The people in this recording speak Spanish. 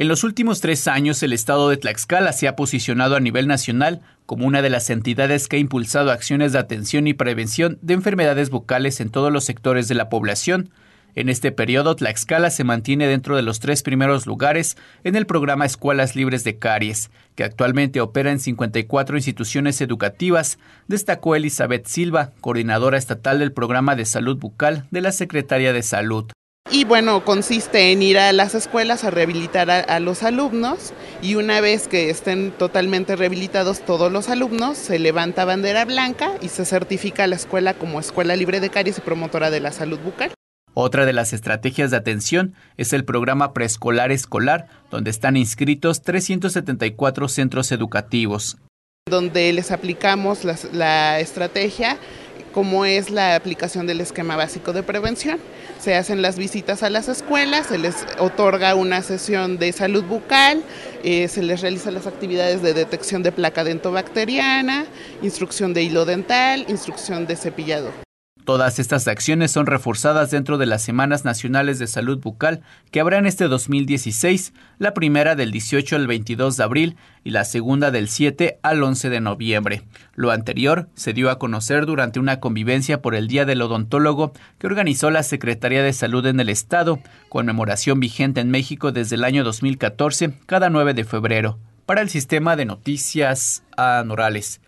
En los últimos tres años, el estado de Tlaxcala se ha posicionado a nivel nacional como una de las entidades que ha impulsado acciones de atención y prevención de enfermedades bucales en todos los sectores de la población. En este periodo, Tlaxcala se mantiene dentro de los tres primeros lugares en el programa Escuelas Libres de Caries, que actualmente opera en 54 instituciones educativas, destacó Elizabeth Silva, coordinadora estatal del Programa de Salud Bucal de la Secretaría de Salud. Y bueno, consiste en ir a las escuelas a rehabilitar a, los alumnos y una vez que estén totalmente rehabilitados todos los alumnos, se levanta bandera blanca y se certifica a la escuela como escuela libre de caries y promotora de la salud bucal. Otra de las estrategias de atención es el programa preescolar escolar, donde están inscritos 374 centros educativos. Donde les aplicamos la estrategia cómo es la aplicación del esquema básico de prevención. Se hacen las visitas a las escuelas, se les otorga una sesión de salud bucal, eh, se les realizan las actividades de detección de placa dentobacteriana, instrucción de hilo dental, instrucción de cepillado. Todas estas acciones son reforzadas dentro de las Semanas Nacionales de Salud Bucal que habrán este 2016, la primera del 18 al 22 de abril y la segunda del 7 al 11 de noviembre. Lo anterior se dio a conocer durante una convivencia por el Día del Odontólogo que organizó la Secretaría de Salud en el Estado, conmemoración vigente en México desde el año 2014, cada 9 de febrero. Para el sistema de noticias anorales.